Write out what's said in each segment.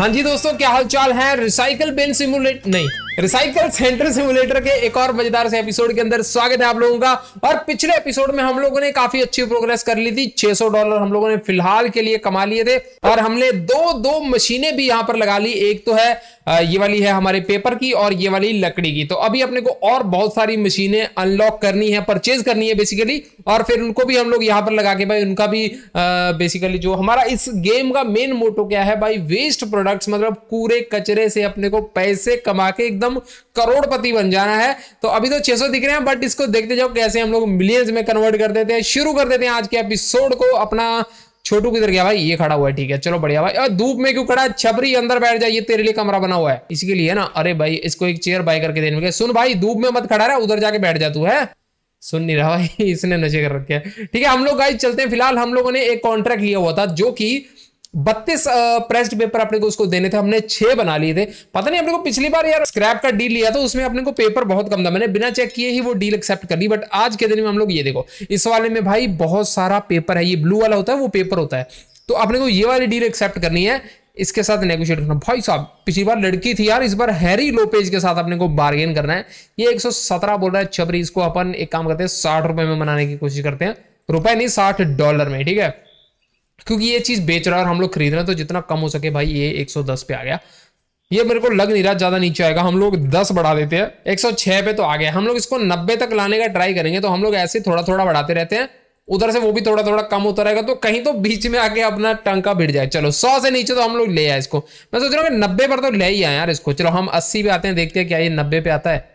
हाँ जी दोस्तों क्या हालचाल है रिसाइकल बिन सिमुलेट नहीं रिसाइकल सेंटर सिमुलेटर के एक और मजेदार से एपिसोड के अंदर स्वागत है आप लोगों का और पिछले एपिसोड में हम लोगों ने काफी अच्छी प्रोग्रेस कर ली थी 600 डॉलर हम लोगों ने फिलहाल के लिए कमा लिए थे और हमने दो दो मशीनें भी यहां पर लगा ली एक तो है ये वाली है हमारे पेपर की और ये वाली लकड़ी की तो अभी अपने को और बहुत सारी मशीनें अनलॉक करनी है परचेज करनी है बेसिकली और फिर उनको भी हम लोग यहां पर लगा के भाई उनका भी बेसिकली जो हमारा इस गेम का मेन मोटो क्या है भाई वेस्ट प्रोडक्ट्स मतलब कूड़े कचरे से अपने को पैसे कमा के एकदम हम करोड़पति बन जाना है तो अभी तो 600 दिख रहे हैं बट इसको देखते जाओ कैसे हम लोग मिलियंस में कन्वर्ट कर देते हैं शुरू कर देते हैं आज के एपिसोड को अपना छोटू किधर गया भाई ये खड़ा हुआ है ठीक है चलो बढ़िया भाई और धूप में क्यों खड़ा छपरी अंदर बैठ जाइए तेरे लिए कमरा बना हुआ है इसके लिए ना अरे भाई इसको एक चेयर बाय करके देने सुन भाई धूप में मत खड़ा रहा उधर जाके बैठ जा तू है सुन नहीं रहा भाई इसने नशे कर रखे ठीक है हम लोग गाइस चलते हैं फिलहाल हम लोगों ने एक कॉन्ट्रैक्ट लिया हुआ था जो की बत्तीस प्रेस्ड पेपर अपने को उसको देने थे हमने छह बना लिए थे पता नहीं अपने को पिछली बार यार स्क्रैप का डील लिया था उसमें अपने को पेपर बहुत कम था मैंने बिना चेक किए ही वो डील एक्सेप्ट कर ली बट आज के दिन में हम लोग ये देखो इस वाले में भाई बहुत सारा पेपर है ये ब्लू वाला होता है वो पेपर होता है तो अपने को ये वाली डील एक्सेप्ट करनी है इसके साथ नेगोशिएट करना भाई साहब पिछली बार लड़की थी यार इस बार हैरी लोपेज के साथ अपने को बार्गेन करना है ये एक बोल रहा है छबरी इसको अपन एक काम करते हैं साठ रुपए में बनाने की कोशिश करते हैं रुपए नहीं साठ डॉलर में ठीक है क्योंकि ये चीज़ बेच रहा है और हम लोग खरीद रहे हैं तो जितना कम हो सके भाई ये 110 पे आ गया ये मेरे को लग नहीं रहा ज़्यादा नीचे आएगा हम लोग 10 बढ़ा देते हैं 106 पे तो आ गया हम लोग इसको 90 तक लाने का ट्राई करेंगे तो हम लोग ऐसे थोड़ा थोड़ा बढ़ाते रहते हैं उधर से वो भी थोड़ा थोड़ा कम होता रहेगा तो कहीं तो बीच में आके अपना टंका भिड़ जाए चलो सौ से नीचे तो हम लोग ले आए इसको मैं सोच रहा हूँ नब्बे पर तो ले ही आए यार इसको चलो हम अस्सी पे आते हैं देखते हैं क्या ये नब्बे पे आता है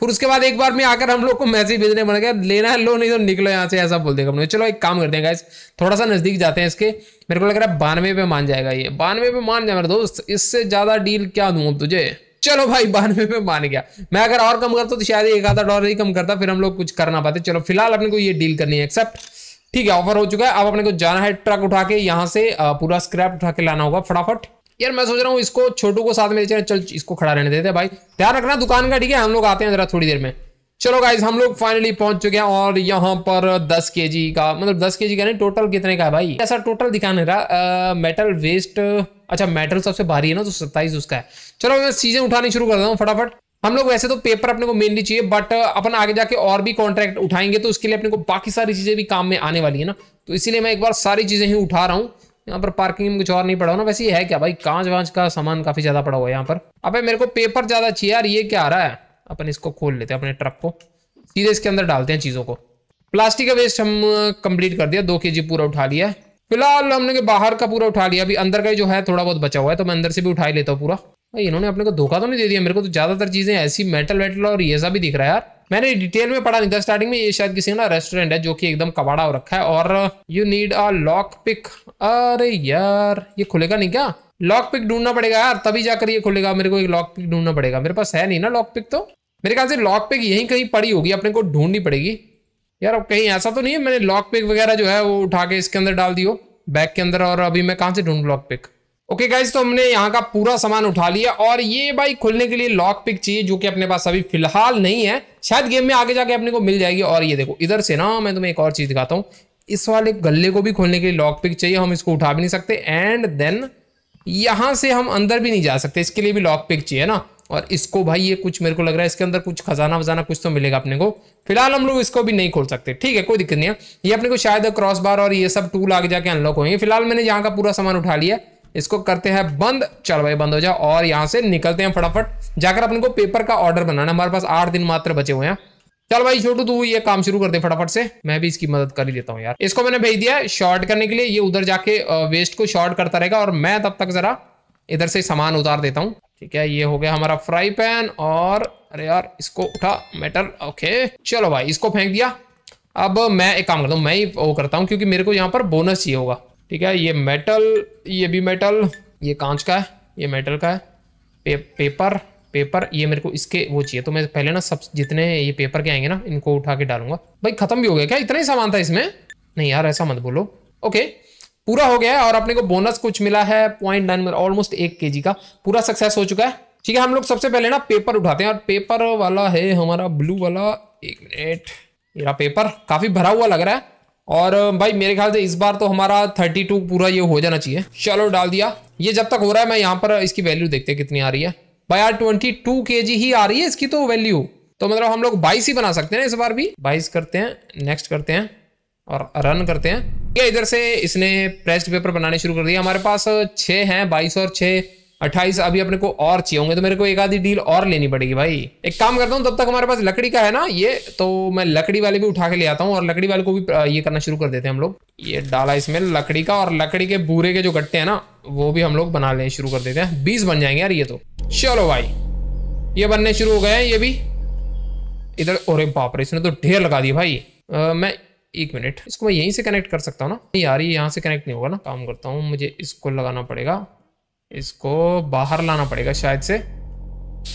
फिर उसके बाद एक बार में आकर हम लोग को मैसेज भेजने बन गया लेना है लो नहीं तो निकलो यहाँ से ऐसा बोल देगा चलो एक काम करते हैं गाइस थोड़ा सा नज़दीक जाते हैं इसके मेरे को लग रहा है बानवे पे मान जाएगा ये बानवे पे मान जाए मेरे दोस्त इससे ज़्यादा डील क्या दूंगा तुझे चलो भाई बानवे पे मान गया मैं अगर और कम करता तो शायद एक आधा डॉलर ही कम करता फिर हम लोग कुछ कर ना पाते चलो फिलहाल अपने को ये डील करनी है एक्सेप्ट ठीक है ऑफर हो चुका है अब अपने को जाना है ट्रक उठा के यहाँ से पूरा स्क्रैप उठा के लाना होगा फटाफट यार मैं सोच रहा हूँ इसको छोटू को साथ में ले चल इसको खड़ा रहने देते भाई ध्यान रखना दुकान का ठीक है हम लोग आते हैं जरा थोड़ी देर में चलो गाइज हम लोग फाइनली पहुंच चुके हैं और यहाँ पर 10 के का मतलब 10 के का नहीं टोटल कितने का है भाई ऐसा टोटल दिखाने रहा आ, मेटल वेस्ट अच्छा मेटल सबसे भारी है ना तो सत्ताईस उसका है चलो मैं चीजें उठानी शुरू कर देता हूँ फटाफट हम लोग वैसे तो पेपर अपने को मेनली चाहिए बट अपन आगे जाके और भी कॉन्ट्रैक्ट उठाएंगे तो उसके लिए अपने को बाकी सारी चीजें भी काम में आने वाली है ना तो इसीलिए मैं एक बार सारी चीजें ही उठा रहा हूँ यहाँ पर पार्किंग में कुछ और नहीं पड़ा हो ना वैसे ये है क्या भाई कांच वाँच का सामान काफी ज्यादा पड़ा हुआ है यहाँ पर अबे मेरे को पेपर ज्यादा चाहिए यार ये क्या आ रहा है अपन इसको खोल लेते हैं अपने ट्रक को सीधे इसके अंदर डालते हैं चीजों को प्लास्टिक का वेस्ट हम कंप्लीट कर दिया दो के पूरा उठा लिया फिलहाल हमने बाहर का पूरा उठा लिया अभी अंदर का जो है थोड़ा बहुत बचा हुआ है तो मैं अंदर से भी उठा ही लेता हूँ पूरा भाई इन्होंने अपने को धोखा तो नहीं दे दिया मेरे को तो ज्यादातर चीजें ऐसी मेटल वेटल और ये सब भी दिख रहा है यार मैंने डिटेल में पढ़ा नहीं था स्टार्टिंग में ये शायद किसी ना रेस्टोरेंट है जो कि एकदम कबाड़ा हो रखा है और you need a lock pick अरे यार ये खुलेगा नहीं क्या लॉक पिक ढूंढना पड़ेगा यार तभी जाकर ये खुलेगा मेरे को एक लॉक पिक ढूंढना पड़ेगा मेरे पास है नहीं ना लॉक पिक तो मेरे ख्याल से लॉक पिक यही कहीं पड़ी होगी अपने को ढूंढनी पड़ेगी यार अब कहीं ऐसा तो नहीं है मैंने लॉक पिक वगैरह जो है वो उठा के इसके अंदर डाल दी हो बैग के अंदर और अभी मैं कहाँ से ढूंढ lock pick okay okay guys तो हमने यहाँ का पूरा सामान उठा लिया और ये भाई खुलने के लिए लॉक पिक चाहिए जो कि अपने पास अभी फिलहाल नहीं है शायद गेम में आगे जाके अपने को मिल जाएगी और ये देखो इधर से ना मैं तुम्हें एक और चीज़ दिखाता हूँ इस वाले गले को भी खोलने के लिए लॉक पिक चाहिए हम इसको उठा भी नहीं सकते एंड देन यहाँ से हम अंदर भी नहीं जा सकते इसके लिए भी लॉक पिक चाहिए ना और इसको भाई ये कुछ मेरे को लग रहा है इसके अंदर कुछ खजाना वजाना कुछ तो मिलेगा अपने को फिलहाल हम लोग इसको भी नहीं खोल सकते ठीक है कोई दिक्कत नहीं है ये अपने को शायद क्रॉस बार और ये सब टूल आगे जाके अनलॉक होंगे फिलहाल मैंने यहाँ का पूरा सामान उठा लिया इसको करते हैं बंद चल भाई बंद हो जाओ और यहाँ से निकलते हैं फटाफट जाकर अपन को पेपर का ऑर्डर बनाना हमारे पास आठ दिन मात्र बचे हुए हैं चल भाई छोटू तू ये काम शुरू कर दे फटाफट से मैं भी इसकी मदद कर ही लेता हूँ यार इसको मैंने भेज दिया शॉर्ट करने के लिए ये उधर जाके वेस्ट को शॉर्ट करता रहेगा और मैं तब तक जरा इधर से सामान उतार देता हूँ ठीक है ये हो गया हमारा फ्राई पैन और अरे यार इसको उठा मेटल ओके चलो भाई इसको फेंक दिया अब मैं एक काम करता हूँ मैं ही वो करता हूँ क्योंकि मेरे को यहाँ पर बोनस चाहिए होगा ठीक है ये मेटल ये भी मेटल ये कांच का है ये मेटल का है पे, पेपर पेपर ये मेरे को इसके वो चाहिए तो मैं पहले ना सब जितने ये पेपर के आएंगे ना इनको उठा के डालूंगा भाई ख़त्म भी हो गया क्या इतना ही सामान था इसमें नहीं यार ऐसा मत बोलो ओके पूरा हो गया है और अपने को बोनस कुछ मिला है पॉइंट नाइन ऑलमोस्ट एक के का पूरा सक्सेस हो चुका है ठीक है हम लोग सबसे पहले ना पेपर उठाते हैं और पेपर वाला है हमारा ब्लू वाला एक मिनट मेरा पेपर काफ़ी भरा हुआ लग रहा है और भाई मेरे ख्याल से इस बार तो हमारा थर्टी टू पूरा ये हो जाना चाहिए चलो डाल दिया ये जब तक हो रहा है मैं यहाँ पर इसकी वैल्यू देखते हैं कितनी आ रही है भाई यार ट्वेंटी टू के जी ही आ रही है इसकी तो वैल्यू तो मतलब हम लोग बाईस ही बना सकते हैं इस बार भी बाईस करते हैं नेक्स्ट करते हैं और रन करते हैं ये इधर से इसने प्रेस्ट पेपर बनाने शुरू कर दिया हमारे पास छः हैं बाईस और छः अट्ठाईस अभी अपने को और चाहिए होंगे तो मेरे को एक आधी डील और लेनी पड़ेगी भाई एक काम करता हूँ तब तक हमारे पास लकड़ी का है ना ये तो मैं लकड़ी वाले भी उठा के ले आता हूँ और लकड़ी वाले को भी ये करना शुरू कर देते हैं हम लोग ये डाला इसमें लकड़ी का और लकड़ी के बूरे के जो गट्टे हैं ना वो भी हम लोग बना लेने शुरू कर देते हैं बीस बन जाएंगे यार ये तो चलो भाई ये बनने शुरू हो गए हैं ये भी इधर और पापर इसने तो ढेर लगा दिया भाई मैं एक मिनट इसको मैं यहीं से कनेक्ट कर सकता हूँ ना यार ये यहाँ से कनेक्ट नहीं होगा ना काम करता हूँ मुझे इसको लगाना पड़ेगा इसको बाहर लाना पड़ेगा शायद से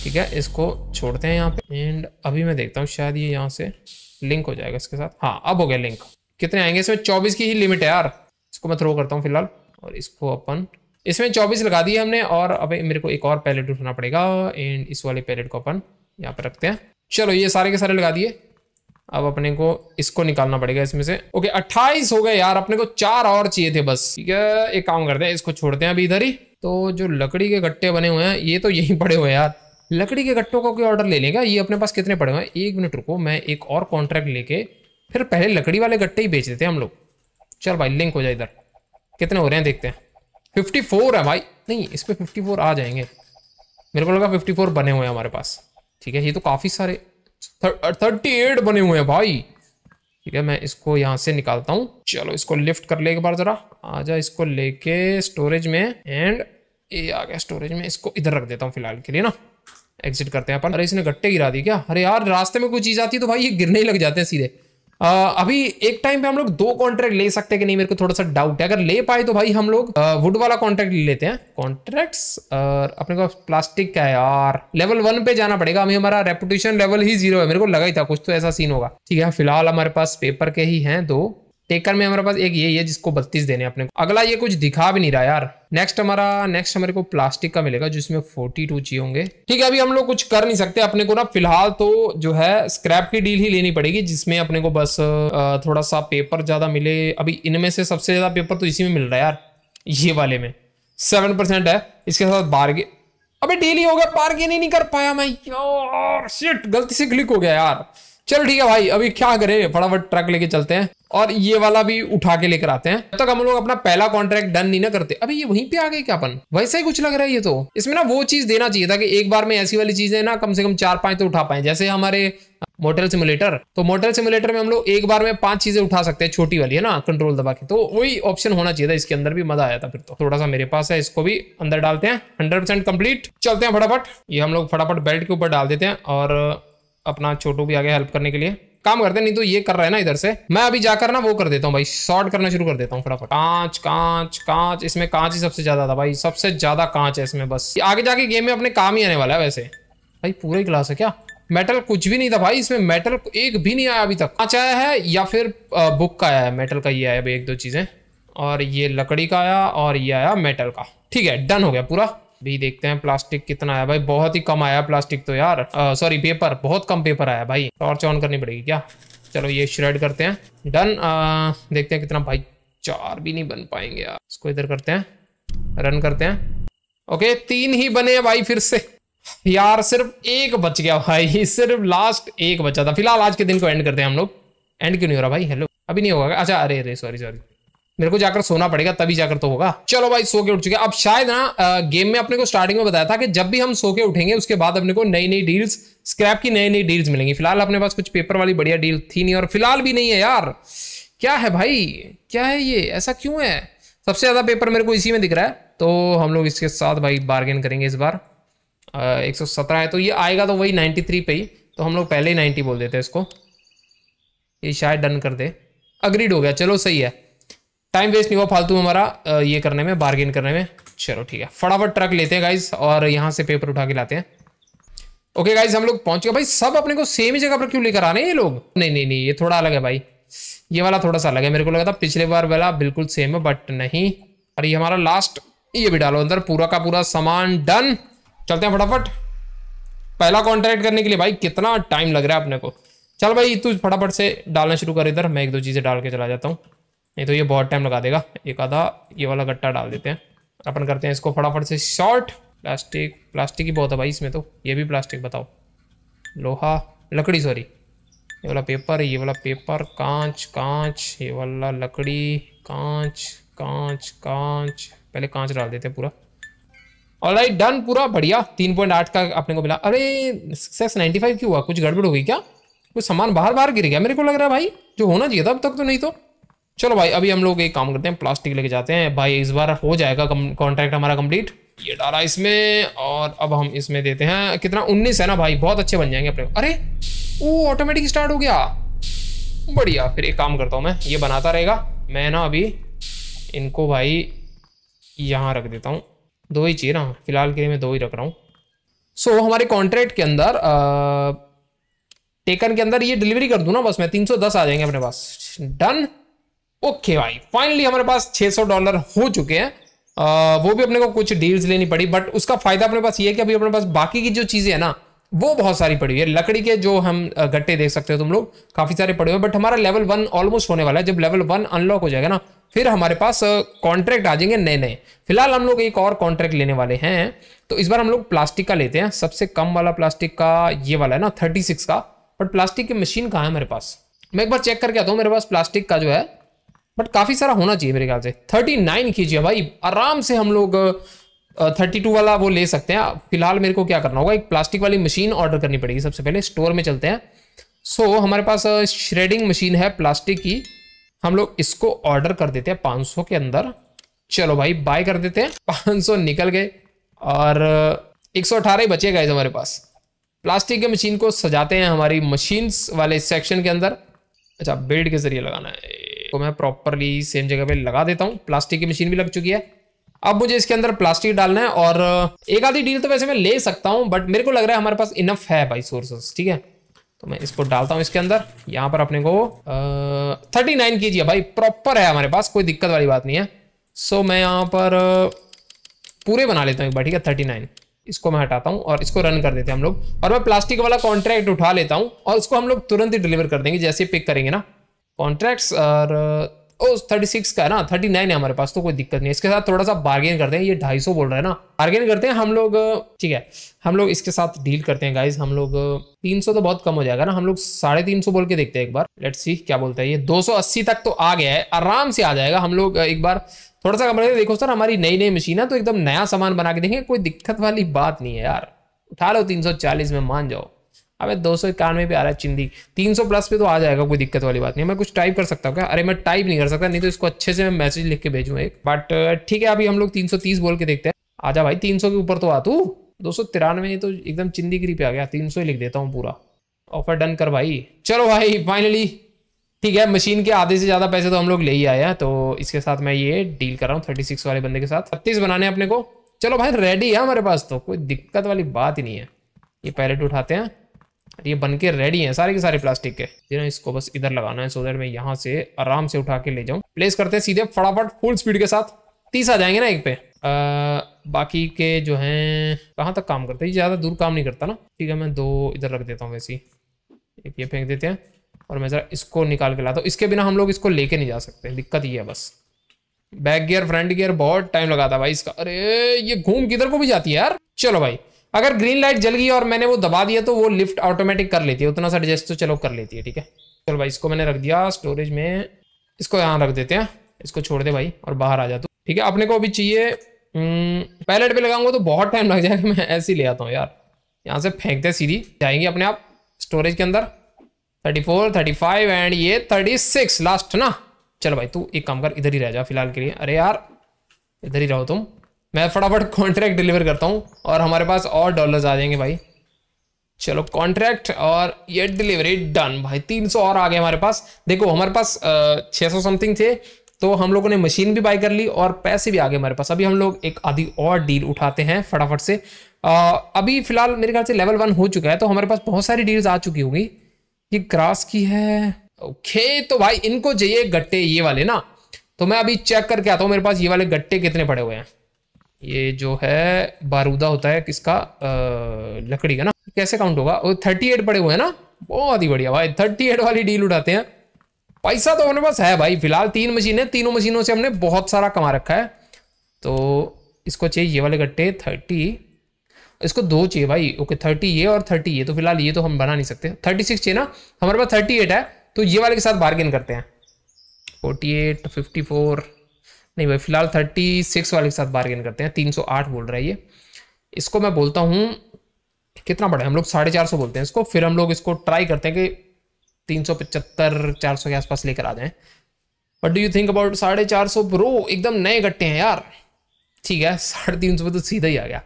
ठीक है इसको छोड़ते हैं यहाँ पे एंड अभी मैं देखता हूँ शायद ये यहाँ से लिंक हो जाएगा इसके साथ हाँ अब हो गया लिंक कितने आएंगे इसमें चौबीस की ही लिमिट है यार इसको मैं थ्रो करता हूँ फिलहाल और इसको अपन इसमें चौबीस लगा दिए हमने और अभी मेरे को एक और पैलेट उठाना पड़ेगा एंड इस वाले पैलेट को अपन यहाँ पर रखते हैं चलो ये सारे के सारे लगा दिए अब अपने को इसको निकालना पड़ेगा इसमें से ओके अट्ठाईस हो गए यार अपने को चार और चाहिए थे बस ठीक है एक काम करते हैं इसको छोड़ते हैं अभी इधर ही तो जो लकड़ी के गट्टे बने हुए हैं ये तो यहीं पड़े हुए हैं यार लकड़ी के गट्टों का कोई ऑर्डर ले लेगा ये अपने पास कितने पड़े हुए हैं एक मिनट रुको मैं एक और कॉन्ट्रैक्ट लेके फिर पहले लकड़ी वाले गट्टे ही बेच देते हैं हम लोग चल भाई लिंक हो जाए इधर कितने हो रहे हैं देखते हैं फिफ्टी फोर है भाई नहीं इस पर फिफ्टी फोर आ जाएंगे मेरे को लगा फिफ्टी फोर बने हुए हैं हमारे पास ठीक है ये तो काफ़ी सारे थर्टी एट बने हुए हैं भाई ठीक है मैं इसको यहाँ से निकालता हूँ चलो इसको लिफ्ट कर ले एक बार ज़रा आ जा इसको लेके स्टोरेज में एंड ये आ गया स्टोरेज में इसको इधर रख देता हूँ फिलहाल के लिए ना एग्जिट करते हैं अपन अरे इसने गट्टे गिरा दी क्या अरे यार रास्ते में कोई चीज़ आती है तो भाई ये गिरने ही लग जाते हैं सीधे अभी एक टाइम पे हम लोग दो कॉन्ट्रैक्ट ले सकते हैं कि नहीं मेरे को थोड़ा सा डाउट है अगर ले पाए तो भाई हम लोग वुड वाला कॉन्ट्रैक्ट ले लेते हैं कॉन्ट्रैक्ट्स अपने को प्लास्टिक का है यार लेवल वन पे जाना पड़ेगा अभी हमारा रेपुटेशन लेवल ही जीरो है मेरे को लगा ही था कुछ तो ऐसा सीन होगा ठीक है फिलहाल हमारे पास पेपर के ही हैं दो टेकर में हमारे पास एक ये है जिसको बत्तीस देने अपने अगला ये कुछ दिखा भी नहीं रहा यार नेक्स्ट हमारा नेक्स्ट हमारे को प्लास्टिक का मिलेगा जिसमें फोर्टी टू ची होंगे ठीक है अभी हम लोग कुछ कर नहीं सकते अपने को ना फिलहाल तो जो है स्क्रैप की डील ही लेनी पड़ेगी जिसमें अपने को बस थोड़ा सा पेपर ज्यादा मिले अभी इनमें से सबसे ज्यादा पेपर तो इसी में मिल रहा है यार ये वाले में सेवन परसेंट है इसके साथ बारगे अभी डील ही हो गया बारगेन ही नहीं कर पाया मैं यार शिट गलती से क्लिक हो गया यार चल ठीक है भाई अभी क्या करें फटाफट ट्रक लेके चलते हैं और ये वाला भी उठा के लेकर आते हैं तब तक हम लोग अपना पहला कॉन्ट्रैक्ट डन नहीं ना करते अभी ये वहीं पे आ गए क्या अपन वैसा ही कुछ लग रहा है ये तो इसमें ना वो चीज देना चाहिए था कि एक बार में ऐसी वाली चीजें ना कम से कम चार पांच तो उठा पाए जैसे हमारे मोटर सिमुलेटर तो मोटर सिमुलेटर में हम लोग एक बार में पांच चीजें उठा सकते हैं छोटी वाली है ना कंट्रोल दबा के तो वही ऑप्शन होना चाहिए था इसके अंदर भी मजा आया था फिर तो थोड़ा सा मेरे पास है इसको भी अंदर डालते हैं हंड्रेड परसेंट कंप्लीट चलते हैं फटाफट ये हम लोग फटाफट बेल्ट के ऊपर डाल देते हैं और अपना छोटू भी आ गया हेल्प करने के लिए काम करते नहीं तो ये कर रहा है ना इधर से मैं अभी जाकर ना वो कर देता हूँ भाई शॉर्ट करना शुरू कर देता हूँ फटाफट कांच कांच कांच इसमें कांच ही सबसे ज्यादा था भाई सबसे ज्यादा कांच है इसमें बस आगे जाके गेम में अपने काम ही आने वाला है वैसे भाई पूरा ही क्लास है क्या मेटल कुछ भी नहीं था भाई इसमें मेटल एक भी नहीं आया अभी तक कांच आया है या फिर बुक का आया है मेटल का ये आया एक दो चीजें और ये लकड़ी का आया और ये आया मेटल का ठीक है डन हो गया पूरा भी देखते हैं प्लास्टिक कितना आया भाई बहुत ही कम आया प्लास्टिक तो यार सॉरी पेपर बहुत कम पेपर आया भाई टॉर्च ऑन करनी पड़ेगी क्या चलो ये श्रेड करते हैं डन देखते हैं कितना भाई चार भी नहीं बन पाएंगे यार इसको इधर करते हैं रन करते हैं ओके तीन ही बने भाई फिर से यार सिर्फ एक बच गया भाई सिर्फ लास्ट एक बचा था फिलहाल आज के दिन को एंड करते हैं हम लोग एंड क्यों नहीं हो रहा भाई हेलो अभी नहीं होगा अच्छा अरे अरे सॉरी सॉरी मेरे को जाकर सोना पड़ेगा तभी जाकर तो होगा चलो भाई सो के उठ चुके अब शायद ना गेम में अपने को स्टार्टिंग में बताया था कि जब भी हम सो के उठेंगे उसके बाद अपने को नई नई डील्स स्क्रैप की नई नई डील्स मिलेंगी फिलहाल अपने पास कुछ पेपर वाली बढ़िया डील थी नहीं और फिलहाल भी नहीं है यार क्या है भाई क्या है ये ऐसा क्यों है सबसे ज़्यादा पेपर मेरे को इसी में दिख रहा है तो हम लोग इसके साथ भाई बार्गेन करेंगे इस बार एक सौ सत्रह है तो ये आएगा तो वही नाइन्टी थ्री पे ही तो हम लोग पहले ही नाइन्टी बोल देते हैं इसको ये शायद डन कर दे अग्रीड हो गया चलो सही है टाइम वेस्ट नहीं हुआ फालतू हमारा ये करने में बार्गेन करने में चलो ठीक है फटाफट ट्रक लेते हैं गाइज और यहाँ से पेपर उठा के लाते हैं ओके गाइज हम लोग पहुंच गए भाई सब अपने को सेम ही जगह पर क्यों लेकर आ रहे हैं ये लोग नहीं नहीं नहीं ये थोड़ा अलग है भाई ये वाला थोड़ा सा अलग है मेरे को लगा था पिछले बार वाला बिल्कुल सेम है बट नहीं और ये हमारा लास्ट ये भी डालो अंदर पूरा का पूरा सामान डन चलते हैं फटाफट पहला कॉन्ट्रैक्ट करने के लिए भाई कितना टाइम लग रहा है अपने को चल भाई तू फटाफट से डालना शुरू कर इधर मैं एक दो चीज़ें डाल के चला जाता हूँ नहीं तो ये बहुत टाइम लगा देगा एक आधा ये वाला गट्टा डाल देते हैं अपन करते हैं इसको फटाफट से शॉर्ट प्लास्टिक प्लास्टिक ही बहुत है भाई इसमें तो ये भी प्लास्टिक बताओ लोहा लकड़ी सॉरी ये वाला पेपर ये वाला पेपर कांच कांच ये वाला लकड़ी कांच कांच कांच पहले कांच डाल देते हैं पूरा और लाइट डन पूरा बढ़िया तीन पॉइंट आठ का अपने को मिला अरे सक्सेस नाइन्टी फाइव क्यों हुआ कुछ गड़बड़ हो गई क्या कुछ सामान बाहर बाहर गिर गया मेरे को लग रहा है भाई जो होना चाहिए था अब तक तो नहीं तो चलो भाई अभी हम लोग एक काम करते हैं प्लास्टिक लेके जाते हैं भाई इस बार हो जाएगा कॉन्ट्रैक्ट हमारा कंप्लीट ये डाला इसमें और अब हम इसमें देते हैं कितना उन्नीस है ना भाई बहुत अच्छे बन जाएंगे अपने अरे वो ऑटोमेटिक स्टार्ट हो गया बढ़िया फिर एक काम करता हूँ मैं ये बनाता रहेगा मैं ना अभी इनको भाई यहाँ रख देता हूँ दो ही चाहिए ना फिलहाल के लिए मैं दो ही रख रहा हूँ सो so, हमारे कॉन्ट्रैक्ट के अंदर आ, टेकन के अंदर ये डिलीवरी कर दूँ ना बस मैं दस आ जाएंगे अपने पास डन ओके भाई फाइनली हमारे पास 600 डॉलर हो चुके हैं वो भी अपने को कुछ डील्स लेनी पड़ी बट उसका फायदा अपने पास ये है कि अभी अपने पास बाकी की जो चीजें हैं ना वो बहुत सारी पड़ी हुई है लकड़ी के जो हम गट्टे देख सकते हो तुम लोग काफी सारे पड़े हुए बट हमारा लेवल वन ऑलमोस्ट होने वाला है जब लेवल वन अनलॉक हो जाएगा ना फिर हमारे पास कॉन्ट्रैक्ट आ जाएंगे नए नए फिलहाल हम लोग एक और कॉन्ट्रैक्ट लेने वाले हैं तो इस बार हम लोग प्लास्टिक का लेते हैं सबसे कम वाला प्लास्टिक का ये वाला है ना थर्टी सिक्स का बट प्लास्टिक की मशीन कहाँ है मेरे पास मैं एक बार चेक करके आता हूँ मेरे पास प्लास्टिक का जो है बट काफ़ी सारा होना चाहिए मेरे ख्याल से थर्टी नाइन कीजिए भाई आराम से हम लोग थर्टी टू वाला वो ले सकते हैं फिलहाल मेरे को क्या करना होगा एक प्लास्टिक वाली मशीन ऑर्डर करनी पड़ेगी सबसे पहले स्टोर में चलते हैं सो so, हमारे पास श्रेडिंग मशीन है प्लास्टिक की हम लोग इसको ऑर्डर कर देते हैं सौ के अंदर चलो भाई बाय कर देते हैं सौ निकल गए और एक सौ अठारह बचे गए हमारे पास प्लास्टिक के मशीन को सजाते हैं हमारी मशीन्स वाले सेक्शन के अंदर अच्छा बेल्ट के जरिए लगाना है को तो मैं प्रॉपरली सेम जगह पे लगा देता हूँ प्लास्टिक की मशीन भी लग चुकी है अब मुझे इसके अंदर प्लास्टिक डालना है और एक आधी डील तो वैसे मैं ले सकता हूँ बट मेरे को लग रहा है हमारे पास इनफ है भाई सोर्सेस ठीक है तो मैं इसको डालता हूँ इसके अंदर यहाँ पर अपने को थर्टी नाइन के भाई प्रॉपर है हमारे पास कोई दिक्कत वाली बात नहीं है सो so, मैं यहाँ पर पूरे बना लेता हूँ एक बार ठीक है थर्टी नाइन इसको मैं हटाता हूँ और इसको रन कर देते हैं हम लोग और मैं प्लास्टिक वाला कॉन्ट्रैक्ट उठा लेता हूँ और उसको हम लोग तुरंत ही डिलीवर कर देंगे जैसे पिक करेंगे ना कॉन्ट्रैक्ट्स और ओ थर्टी सिक्स का है ना थर्टी नाइन है हमारे पास तो कोई दिक्कत नहीं है इसके साथ थोड़ा सा बार्गेन करते हैं ये ढाई सौ बोल रहा है ना बार्गेन करते हैं हम लोग ठीक है हम लोग इसके साथ डील करते हैं गाइज हम लोग तीन सौ तो बहुत कम हो जाएगा ना हम लोग साढ़े तीन सौ बोल के देखते हैं एक बार लेट सी क्या बोलता है ये दो सौ अस्सी तक तो आ गया है आराम से आ जाएगा हम लोग एक बार थोड़ा सा कम रहे देखो सर हमारी नई नई मशीन है तो एकदम नया सामान बना के देखेंगे कोई दिक्कत वाली बात नहीं है यार उठा लो तीन सौ चालीस में मान जाओ अबे दो सौ इक्यानवे पे आ रहा है चिंदी तीन सौ प्लस पे तो आ जाएगा कोई दिक्कत वाली बात नहीं मैं कुछ टाइप कर सकता हूँ क्या अरे मैं टाइप नहीं कर सकता नहीं तो इसको अच्छे से मैं मैसेज लिख के भेजूँ एक बट uh, ठीक है अभी हम लोग तीन सौ तीस बोल के देखते हैं आजा भाई तीन सौ के ऊपर तो आ तू दो सौ तिरानवे तो एकदम चिंदी गिरी पे आ गया तीन सौ ही लिख देता हूँ पूरा ऑफर डन कर भाई चलो भाई फाइनली ठीक है मशीन के आधे से ज़्यादा पैसे तो हम लोग ले ही आए हैं तो इसके साथ मैं ये डील कर रहा हूँ थर्टी सिक्स वाले बंदे के साथ छत्तीस बनाने अपने को चलो भाई रेडी है हमारे पास तो कोई दिक्कत वाली बात ही नहीं है ये पैलेट उठाते हैं ये बन के रेडी है सारे के सारे प्लास्टिक के जी ना इसको बस इधर लगाना है सो देट मैं यहाँ से आराम से उठा के ले जाऊँ प्लेस करते हैं सीधे फटाफट फुल स्पीड के साथ तीस आ जाएंगे ना एक पे आ, बाकी के जो हैं कहाँ तक काम करते हैं ज़्यादा दूर काम नहीं करता ना ठीक है मैं दो इधर रख देता हूँ वैसे एक ये फेंक देते हैं और मैं ज़रा इसको निकाल के लाता हूँ इसके बिना हम लोग इसको लेके नहीं जा सकते दिक्कत ये है बस बैक गियर फ्रंट गियर बहुत टाइम लगाता है भाई इसका अरे ये घूम किधर को भी जाती है यार चलो भाई अगर ग्रीन लाइट जल गई और मैंने वो दबा दिया तो वो लिफ्ट ऑटोमेटिक कर लेती है उतना सा एडजस्ट तो चलो कर लेती है ठीक है चलो भाई इसको मैंने रख दिया स्टोरेज में इसको यहाँ रख देते हैं इसको छोड़ दे भाई और बाहर आ जा तू ठीक है अपने को अभी चाहिए पैलेट हम्म, पे लगाऊंगा तो बहुत टाइम लग जाएगा मैं ऐसे ही ले आता हूँ यार यहाँ से फेंकते सीधी जाएंगे अपने आप स्टोरेज के अंदर thirty four thirty five and ये थर्टी सिक्स लास्ट ना चलो भाई तू एक काम कर इधर ही रह जा फिलहाल के लिए अरे यार इधर ही रहो तुम मैं फटाफट कॉन्ट्रैक्ट डिलीवर करता हूँ और हमारे पास और डॉलर्स आ जाएंगे भाई चलो कॉन्ट्रैक्ट और ये डिलीवरी डन भाई 300 और आ गए हमारे पास देखो हमारे पास छः सौ समथिंग थे तो हम लोगों ने मशीन भी बाय कर ली और पैसे भी आ गए हमारे पास अभी हम लोग एक आधी और डील उठाते हैं फटाफट से आ, अभी फिलहाल मेरे ख्याल से लेवल वन हो चुका है तो हमारे पास बहुत सारी डील्स आ चुकी होंगी ये ग्रास की है ओके तो भाई इनको चाहिए गट्टे ये वाले ना तो मैं अभी चेक करके आता हूँ मेरे पास ये वाले गट्टे कितने पड़े हुए हैं ये जो है बारूदा होता है किसका आ, लकड़ी का ना कैसे काउंट होगा और थर्टी एट पड़े हुए हैं ना बहुत ही बढ़िया भाई थर्टी एट वाली डील उठाते हैं पैसा तो अपने पास है भाई फिलहाल तीन मशीन है तीनों मशीनों से हमने बहुत सारा कमा रखा है तो इसको चाहिए ये वाले गट्टे थर्टी इसको दो चाहिए भाई ओके थर्टी ये और थर्टी ये तो फिलहाल ये तो हम बना नहीं सकते थर्टी सिक्स चाहिए ना हमारे पास थर्टी एट है तो ये वाले के साथ बार्गेन करते हैं फोर्टी एट फिफ्टी फोर नहीं भाई फिलहाल थर्टी सिक्स वाले के साथ बार्गेन करते हैं तीन सौ आठ बोल रहा है ये इसको मैं बोलता हूँ कितना बड़ा है हम लोग साढ़े चार सौ बोलते हैं इसको फिर हम लोग इसको ट्राई करते हैं कि तीन सौ पचहत्तर चार सौ के आसपास लेकर आ जाएं but do you think about साढ़े चार सौ ब्रो एकदम नए गट्टे हैं यार ठीक है साढ़े तीन सौ तो सीधा ही आ गया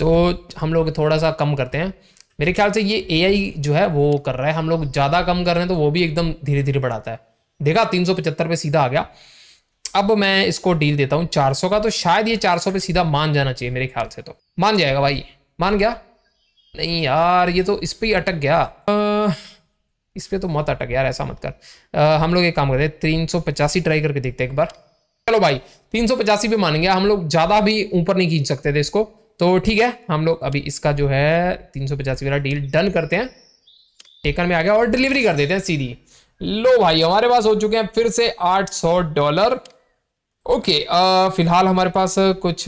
तो हम लोग थोड़ा सा कम करते हैं मेरे ख्याल से ये आई जो है वो कर रहा है हम लोग ज़्यादा कम कर रहे हैं तो वो भी एकदम धीरे धीरे बढ़ाता है देखा तीन सौ पचहत्तर पे सीधा आ गया अब मैं इसको डील देता हूँ 400 का तो शायद ये 400 पे सीधा मान जाना चाहिए मेरे ख्याल से तो मान जाएगा भाई मान गया नहीं यार ये तो इस पर ही अटक गया आ, इस पर तो मत अटक यार ऐसा मत कर आ, हम लोग एक काम करते हैं तीन ट्राई करके देखते हैं एक बार चलो भाई तीन सौ पचासी पे मानेंगे हम लोग ज़्यादा भी ऊपर नहीं खींच सकते थे इसको तो ठीक है हम लोग अभी इसका जो है तीन सौ पचासी वाला डील डन करते हैं टेकन में आ गया और डिलीवरी कर देते हैं सीधी लो भाई हमारे पास हो चुके हैं फिर से आठ सौ डॉलर ओके okay, uh, फिलहाल हमारे पास कुछ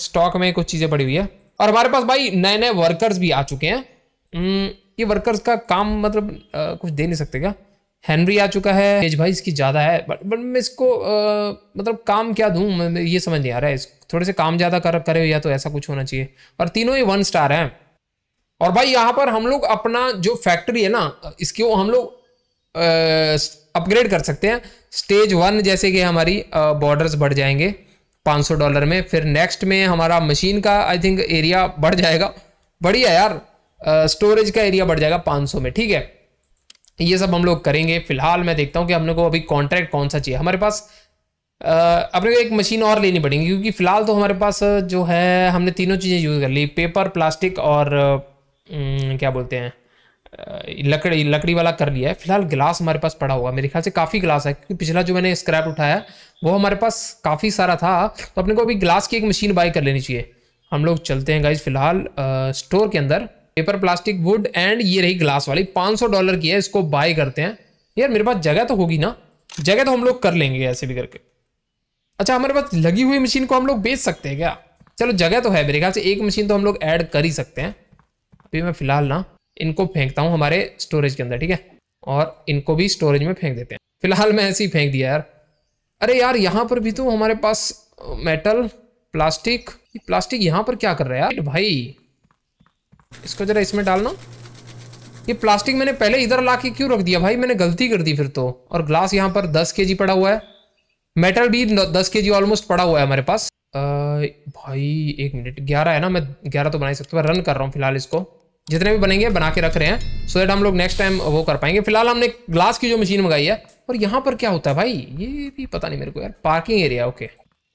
स्टॉक uh, में कुछ चीज़ें पड़ी हुई है और हमारे पास भाई नए नए वर्कर्स भी आ चुके हैं hmm, ये वर्कर्स का काम मतलब आ, uh, कुछ दे नहीं सकते क्या हेनरी आ चुका है एज भाई इसकी ज़्यादा है बट बट मैं इसको आ, मतलब काम क्या दूँ ये समझ नहीं आ रहा है थोड़े से काम ज़्यादा कर करे या तो ऐसा कुछ होना चाहिए और तीनों ही वन स्टार हैं और भाई यहाँ पर हम लोग अपना जो फैक्ट्री है ना इसको हम लोग अपग्रेड कर सकते हैं स्टेज वन जैसे कि हमारी बॉर्डर्स बढ़ जाएंगे 500 डॉलर में फिर नेक्स्ट में हमारा मशीन का आई थिंक एरिया बढ़ जाएगा बढ़िया यार स्टोरेज का एरिया बढ़ जाएगा 500 में ठीक है ये सब हम लोग करेंगे फिलहाल मैं देखता हूँ कि हमने को अभी कॉन्ट्रैक्ट कौन सा चाहिए हमारे पास अपने को एक मशीन और लेनी पड़ेगी क्योंकि फ़िलहाल तो हमारे पास जो है हमने तीनों चीज़ें यूज़ कर ली पेपर प्लास्टिक और न, क्या बोलते हैं लकड़ी लकड़ी वाला कर लिया है फिलहाल गिलास हमारे पास पड़ा हुआ मेरे ख्याल से काफ़ी ग्लास है क्योंकि पिछला जो मैंने स्क्रैप उठाया वो हमारे पास काफ़ी सारा था तो अपने को अभी ग्लास की एक मशीन बाई कर लेनी चाहिए हम लोग चलते हैं गाइज फिलहाल स्टोर के अंदर पेपर प्लास्टिक वुड एंड ये रही ग्लास वाली पाँच डॉलर की है इसको बाय करते हैं यार मेरे पास जगह तो होगी ना जगह तो हम लोग कर लेंगे ऐसे भी करके अच्छा हमारे पास लगी हुई मशीन को हम लोग बेच सकते हैं क्या चलो जगह तो है मेरे ख्याल से एक मशीन तो हम लोग ऐड कर ही सकते हैं अभी मैं फ़िलहाल ना इनको फेंकता हूँ हमारे स्टोरेज के अंदर ठीक है और इनको भी स्टोरेज में फेंक देते हैं फिलहाल मैं ऐसे ही फेंक दिया यार अरे यार यहाँ पर भी तो हमारे पास मेटल प्लास्टिक प्लास्टिक यहाँ पर क्या कर रहा है यार भाई इसको जरा इसमें डालना ये प्लास्टिक मैंने पहले इधर ला के क्यों रख दिया भाई मैंने गलती कर दी फिर तो और ग्लास यहाँ पर दस के जी पड़ा हुआ है मेटल भी दस के जी ऑलमोस्ट पड़ा हुआ है हमारे पास आ, भाई एक मिनट ग्यारह है ना मैं ग्यारह तो बना ही सकता हूँ रन कर रहा हूँ फिलहाल इसको जितने भी बनेंगे बना के रख रहे हैं सो दैट हम लोग नेक्स्ट टाइम वो कर पाएंगे फिलहाल हमने ग्लास की जो मशीन मंगाई है और यहाँ पर क्या होता है भाई ये भी पता नहीं मेरे को यार पार्किंग एरिया ओके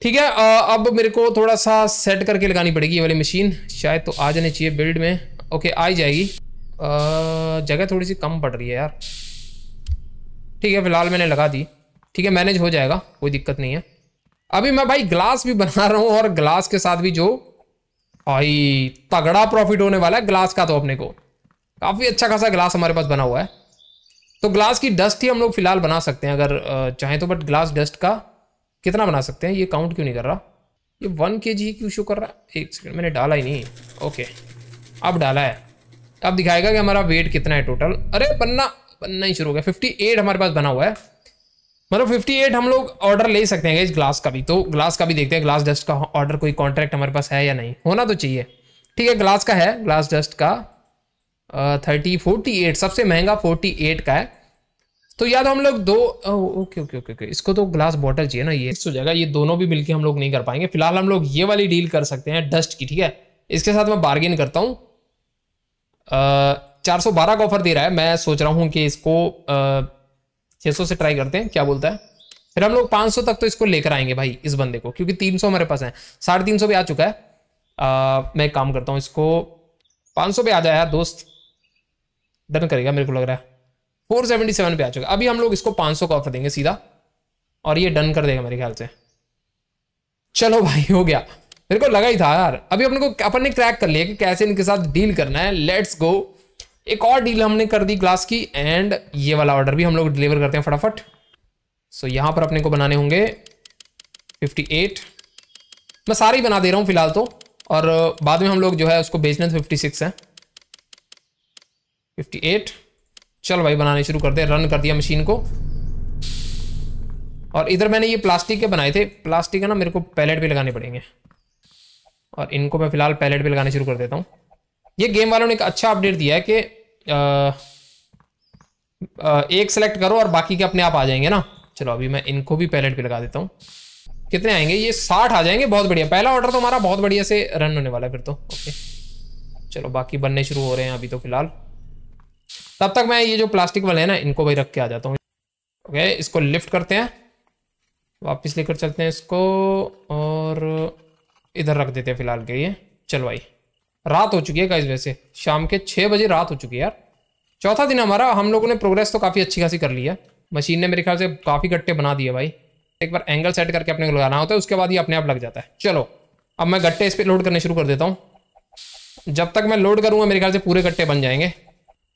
ठीक है अब मेरे को थोड़ा सा सेट करके लगानी पड़ेगी ये वाली मशीन शायद तो आ जानी चाहिए बिल्ड में ओके आ जाएगी जगह थोड़ी सी कम पड़ रही है यार ठीक है फिलहाल मैंने लगा दी ठीक है मैनेज हो जाएगा कोई दिक्कत नहीं है अभी मैं भाई ग्लास भी बना रहा हूँ और ग्लास के साथ भी जो भाई तगड़ा प्रॉफिट होने वाला है ग्लास का तो अपने को काफ़ी अच्छा खासा ग्लास हमारे पास बना हुआ है तो ग्लास की डस्ट ही हम लोग फिलहाल बना सकते हैं अगर चाहें तो बट ग्लास डस्ट का कितना बना सकते हैं ये काउंट क्यों नहीं कर रहा ये वन के जी क्यों शो कर रहा है एक सेकेंड मैंने डाला ही नहीं ओके अब डाला है अब दिखाएगा कि हमारा वेट कितना है टोटल अरे बनना बनना ही शुरू हो गया फिफ्टी एट हमारे पास बना हुआ है मतलब 58 हम लोग ऑर्डर ले सकते हैं इस ग्लास का भी तो ग्लास का भी देखते हैं ग्लास डस्ट का ऑर्डर कोई कॉन्ट्रैक्ट हमारे पास है या नहीं होना तो चाहिए ठीक है ग्लास का है ग्लास डस्ट का थर्टी फोर्टी एट सबसे महंगा फोर्टी एट का है तो याद हम लोग दो ओके ओके ओके ओके इसको तो ग्लास बॉटल चाहिए ना ये हो जाएगा ये दोनों भी मिलकर हम लोग नहीं कर पाएंगे फिलहाल हम लोग ये वाली डील कर सकते हैं डस्ट की ठीक है इसके साथ मैं बार्गेन करता हूँ चार सौ बारह का ऑफर दे रहा है मैं सोच रहा हूँ कि इसको आ, 600 से ट्राई करते हैं क्या बोलता है फिर हम लोग 500 तक तो इसको लेकर आएंगे भाई इस बंदे को क्योंकि 300 हमारे पास है साढ़े तीन भी आ चुका है आ, मैं काम करता हूँ इसको 500 पे आ जाए दोस्त डन करेगा मेरे को लग रहा है फोर 477 पे आ चुका है अभी हम लोग इसको 500 का ऑफर देंगे सीधा और ये डन कर देगा मेरे ख्याल से चलो भाई हो गया मेरे को लगा ही था यार अभी अपने को अपन ने क्रैक कर लिया कि कैसे इनके साथ डील करना है लेट्स गो एक और डील हमने कर दी ग्लास की एंड ये वाला ऑर्डर भी हम लोग डिलीवर करते हैं फटाफट सो so, यहां पर अपने को बनाने होंगे 58 मैं सारे ही बना दे रहा हूँ फिलहाल तो और uh, बाद में हम लोग जो है उसको बेचने तो 56 है 58 चल भाई बनाने शुरू कर दे रन कर दिया मशीन को और इधर मैंने ये प्लास्टिक के बनाए थे प्लास्टिक है ना मेरे को पैलेट भी लगाने पड़ेंगे और इनको मैं फिलहाल पैलेट भी लगाने शुरू कर देता हूँ ये गेम वालों ने एक अच्छा अपडेट दिया है कि एक सेलेक्ट करो और बाकी के अपने आप आ जाएंगे ना चलो अभी मैं इनको भी पैलेट पे लगा देता हूँ कितने आएंगे ये साठ आ जाएंगे बहुत बढ़िया पहला ऑर्डर तो हमारा बहुत बढ़िया से रन होने वाला है फिर तो ओके चलो बाकी बनने शुरू हो रहे हैं अभी तो फिलहाल तब तक मैं ये जो प्लास्टिक वाले हैं ना इनको भाई रख के आ जाता हूँ ओके इसको लिफ्ट करते हैं वापस लेकर चलते हैं इसको और इधर रख देते हैं फिलहाल के लिए चलो भाई रात हो चुकी है गाइज वैसे शाम के छः बजे रात हो चुकी है यार चौथा दिन हमारा हम लोगों ने प्रोग्रेस तो काफ़ी अच्छी खासी कर ली है मशीन ने मेरे ख्याल से काफ़ी गट्टे बना दिए भाई एक बार एंगल सेट करके अपने को लगाना होता है उसके बाद ये अपने आप लग जाता है चलो अब मैं गट्टे इस पर लोड करने शुरू कर देता हूँ जब तक मैं लोड करूँगा मेरे ख्याल से पूरे गट्टे बन जाएंगे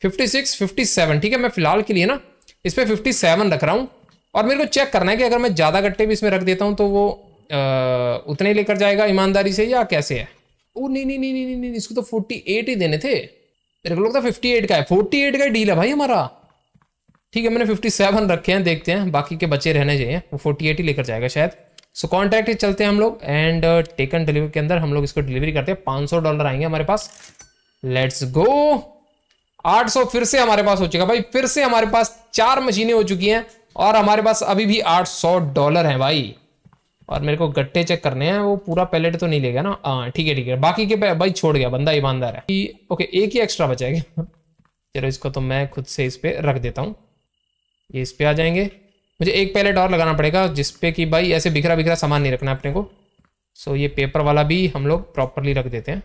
फिफ्टी सिक्स फिफ्टी सेवन ठीक है मैं फ़िलहाल के लिए ना इस पर फिफ्टी सेवन रख रहा हूँ और मेरे को चेक करना है कि अगर मैं ज़्यादा गट्टे भी इसमें रख देता हूँ तो वो आ, उतने लेकर जाएगा ईमानदारी से या कैसे है ओ नहीं नहीं नहीं नहीं नहीं इसको तो फोर्टी एट ही देने थे मेरे को लगता है फिफ्टी एट का है फोर्टी एट का डील है भाई हमारा ठीक है मैंने फिफ्टी सेवन रखे हैं देखते हैं बाकी के बच्चे रहने चाहिए वो फोर्टी एट ही लेकर जाएगा शायद सो कॉन्ट्रैक्ट ही चलते हैं हम लोग एंड टेकन डिलीवरी के अंदर हम लोग इसको डिलीवरी करते हैं पाँच सौ डॉलर आएंगे हमारे पास लेट्स गो आठ सौ फिर से हमारे पास हो चुका भाई फिर से हमारे पास चार मशीनें हो चुकी हैं और हमारे पास अभी भी आठ सौ डॉलर हैं भाई और मेरे को गट्टे चेक करने हैं वो पूरा पैलेट तो नहीं लेगा ना हाँ ठीक है ठीक है बाकी के भाई छोड़ गया बंदा ईमानदार है ओके एक ही एक्स्ट्रा बचाएगा चलो इसको तो मैं खुद से इस पर रख देता हूँ ये इस पर आ जाएंगे मुझे एक पैलेट और लगाना पड़ेगा जिसपे कि भाई ऐसे बिखरा बिखरा सामान नहीं रखना अपने को सो ये पेपर वाला भी हम लोग प्रॉपरली रख देते हैं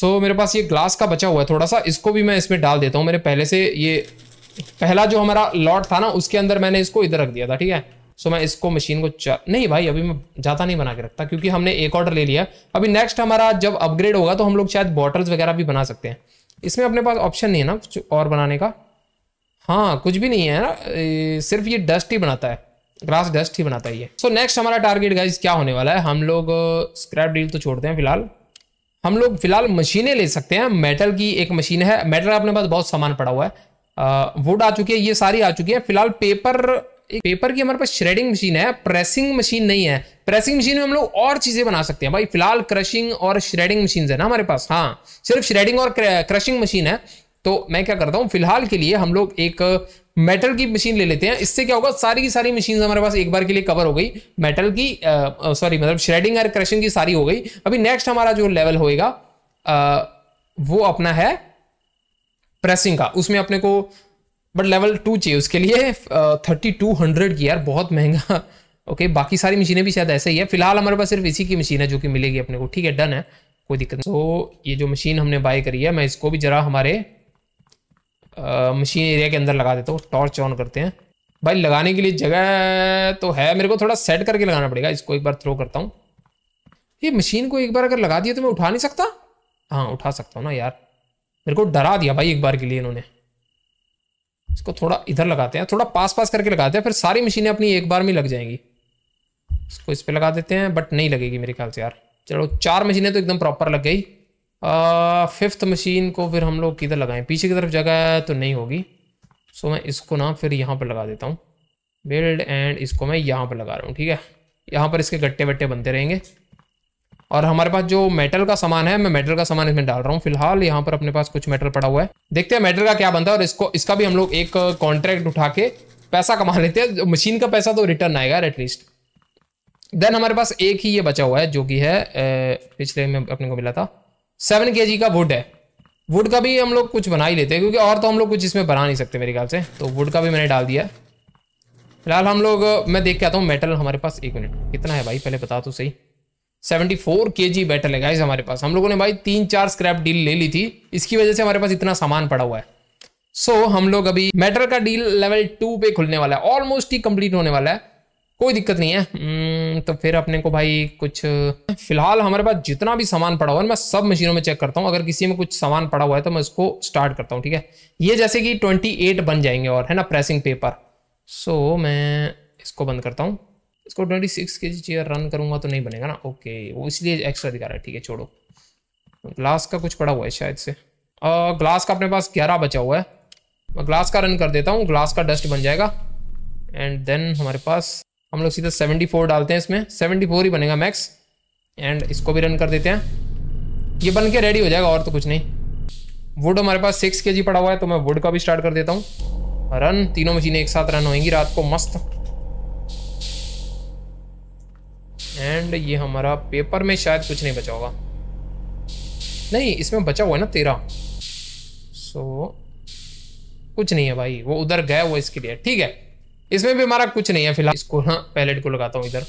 सो मेरे पास ये ग्लास का बचा हुआ है थोड़ा सा इसको भी मैं इसमें डाल देता हूँ मेरे पहले से ये पहला जो हमारा लॉट था ना उसके अंदर मैंने इसको इधर रख दिया था ठीक है सो मैं इसको मशीन को नहीं भाई अभी मैं ज़्यादा नहीं बना के रखता क्योंकि हमने एक ऑर्डर ले लिया अभी नेक्स्ट हमारा जब अपग्रेड होगा तो हम लोग शायद बॉटल्स वगैरह भी बना सकते हैं इसमें अपने पास ऑप्शन नहीं है ना कुछ और बनाने का हाँ कुछ भी नहीं है ना सिर्फ ये डस्ट ही बनाता है ग्रास डस्ट ही बनाता है ये सो नेक्स्ट हमारा टारगेट गाइज क्या होने वाला है हम लोग स्क्रैप डील तो छोड़ते हैं फिलहाल हम लोग फिलहाल मशीनें ले सकते हैं मेटल की एक मशीन है मेटल अपने पास बहुत सामान पड़ा हुआ है वुड आ चुकी है ये सारी आ चुकी है फिलहाल पेपर एक पेपर की हमारे पास श्रेडिंग मशीन है प्रेसिंग मशीन नहीं है प्रेसिंग मशीन में हम लोग और चीजें बना सकते हैं भाई फिलहाल क्रशिंग और श्रेडिंग मशीन है ना हमारे पास हाँ सिर्फ श्रेडिंग और क्रशिंग मशीन है तो मैं क्या करता हूँ फिलहाल के लिए हम लोग एक मेटल की मशीन ले लेते हैं इससे क्या होगा सारी की सारी मशीन हमारे पास एक बार के लिए कवर हो गई मेटल की सॉरी मतलब श्रेडिंग और क्रशिंग की सारी हो गई अभी नेक्स्ट हमारा जो लेवल होएगा वो अपना है प्रेसिंग का उसमें अपने को बट लेवल टू चाहिए उसके लिए थर्टी टू हंड्रेड की यार बहुत महंगा ओके बाकी सारी मशीनें भी शायद ऐसे ही है फिलहाल हमारे पास सिर्फ इसी की मशीन है जो कि मिलेगी अपने को ठीक है डन है कोई दिक्कत नहीं तो ये जो मशीन हमने बाय करी है मैं इसको भी ज़रा हमारे मशीन एरिया के अंदर लगा देता हूँ टॉर्च ऑन करते हैं भाई लगाने के लिए जगह तो है मेरे को थोड़ा सेट करके लगाना पड़ेगा इसको एक बार थ्रो करता हूँ ये मशीन को एक बार अगर लगा दिया तो मैं उठा नहीं सकता हाँ उठा सकता हूँ ना यार मेरे को डरा दिया भाई एक बार के लिए इन्होंने इसको थोड़ा इधर लगाते हैं थोड़ा पास पास करके लगाते हैं फिर सारी मशीनें अपनी एक बार में लग जाएंगी इसको इस पर लगा देते हैं बट नहीं लगेगी मेरे ख्याल से यार चलो चार मशीनें तो एकदम प्रॉपर लग गई फिफ्थ मशीन को फिर हम लोग किधर लगाएं पीछे की तरफ जगह तो नहीं होगी सो मैं इसको ना फिर यहाँ पर लगा देता हूँ बिल्ड एंड इसको मैं यहाँ पर लगा रहा हूँ ठीक है यहाँ पर इसके गट्टे वट्टे बनते रहेंगे और हमारे पास जो मेटल का सामान है मैं मेटल का सामान इसमें डाल रहा हूँ फिलहाल यहाँ पर अपने पास कुछ मेटल पड़ा हुआ है देखते हैं मेटल का क्या बनता है और इसको इसका भी हम लोग एक कॉन्ट्रैक्ट उठा के पैसा कमा लेते हैं मशीन का पैसा तो रिटर्न आएगा एटलीस्ट देन हमारे पास एक ही ये बचा हुआ है जो कि है पिछले में अपने को मिला था सेवन के का वुड है वुड का भी हम लोग कुछ बना ही लेते हैं क्योंकि और तो हम लोग कुछ इसमें बना नहीं सकते मेरे ख्याल से तो वुड का भी मैंने डाल दिया फिलहाल हम लोग मैं देख के आता हूँ मेटल हमारे पास एक मिनट कितना है भाई पहले बता तो सही सेवेंटी फोर के जी बैटल है गाइज हमारे पास हम लोगों ने भाई तीन चार स्क्रैप डील ले ली थी इसकी वजह से हमारे पास इतना सामान पड़ा हुआ है सो so, हम लोग अभी मेटल का डील लेवल टू पे खुलने वाला है ऑलमोस्ट ही कंप्लीट होने वाला है कोई दिक्कत नहीं है हम्म, तो फिर अपने को भाई कुछ फिलहाल हमारे पास जितना भी सामान पड़ा हुआ है मैं सब मशीनों में चेक करता हूँ अगर किसी में कुछ सामान पड़ा हुआ है तो मैं उसको स्टार्ट करता हूँ ठीक है ये जैसे कि ट्वेंटी एट बन जाएंगे और है ना प्रेसिंग पेपर सो मैं इसको बंद करता हूँ इसको ट्वेंटी सिक्स के जी रन करूँगा तो नहीं बनेगा ना ओके वो इसलिए एक्स्ट्रा दिखा रहा है ठीक है छोड़ो ग्लास का कुछ पड़ा हुआ है शायद से आ, ग्लास का अपने पास ग्यारह बचा हुआ है मैं ग्लास का रन कर देता हूँ ग्लास का डस्ट बन जाएगा एंड देन हमारे पास हम लोग सीधा सेवेंटी फोर डालते हैं इसमें सेवेंटी फोर ही बनेगा मैक्स एंड इसको भी रन कर देते हैं ये बन के रेडी हो जाएगा और तो कुछ नहीं वुड हमारे पास सिक्स के पड़ा हुआ है तो मैं वुड का भी स्टार्ट कर देता हूँ रन तीनों मशीनें एक साथ रन होएंगी रात को मस्त एंड ये हमारा पेपर में शायद कुछ नहीं बचा होगा नहीं इसमें बचा हुआ है ना तेरा सो so, कुछ नहीं है भाई वो उधर गया हुआ इसके लिए ठीक है इसमें भी हमारा कुछ नहीं है फिलहाल इसको हाँ पैलेट को लगाता हूँ इधर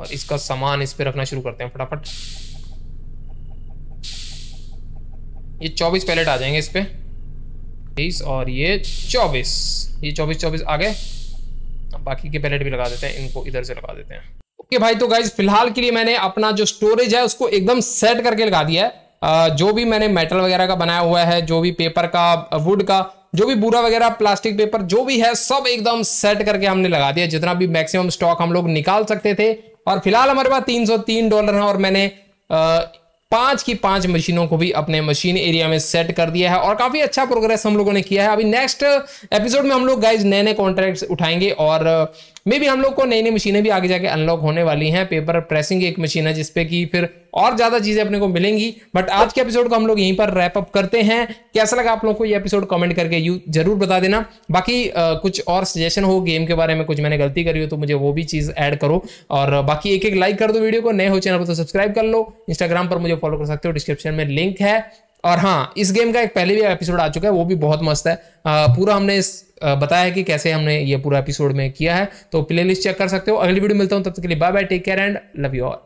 और इसका सामान इस पर रखना शुरू करते हैं फटाफट ये चौबीस पैलेट आ जाएंगे इस पर तेईस और ये चौबीस ये चौबीस चौबीस आ गए बाकी के पैलेट भी लगा देते हैं इनको इधर से लगा देते हैं ओके भाई तो गाइज फिलहाल के लिए मैंने अपना जो स्टोरेज है उसको एकदम सेट करके लगा दिया है जो भी मैंने मेटल वगैरह का बनाया हुआ है जो भी पेपर का वुड का जो भी बुरा वगैरह प्लास्टिक पेपर जो भी है सब एकदम सेट करके हमने लगा दिया जितना भी मैक्सिमम स्टॉक हम लोग निकाल सकते थे और फिलहाल हमारे पास 303 डॉलर है और मैंने पांच की पांच मशीनों को भी अपने मशीन एरिया में सेट कर दिया है और काफी अच्छा प्रोग्रेस हम लोगों ने किया है अभी नेक्स्ट एपिसोड में हम लोग गाइज नए नए कॉन्ट्रैक्ट उठाएंगे और मे भी हम लोग को नई नई मशीनें भी आगे जाके अनलॉक होने वाली हैं पेपर प्रेसिंग एक मशीन है जिसपे की फिर और ज्यादा चीजें अपने को मिलेंगी बट आज के एपिसोड को हम लोग यहीं पर रैप अप करते हैं कैसा लगा आप लोगों को ये एपिसोड कमेंट करके यू जरूर बता देना बाकी आ, कुछ और सजेशन हो गेम के बारे में कुछ मैंने गलती करी हो तो मुझे वो भी चीज ऐड करो और बाकी एक एक लाइक कर दो वीडियो को नए हो चैनल पर तो सब्सक्राइब कर लो इंस्टाग्राम पर मुझे फॉलो कर सकते हो डिस्क्रिप्शन में लिंक है और हाँ इस गेम का एक पहले भी एपिसोड आ चुका है वो भी बहुत मस्त है आ, पूरा हमने इस बताया कि कैसे हमने ये पूरा एपिसोड में किया है तो प्ले लिस्ट चेक कर सकते हो अगली वीडियो मिलता हूँ तब तक के लिए bye bye take care and love you all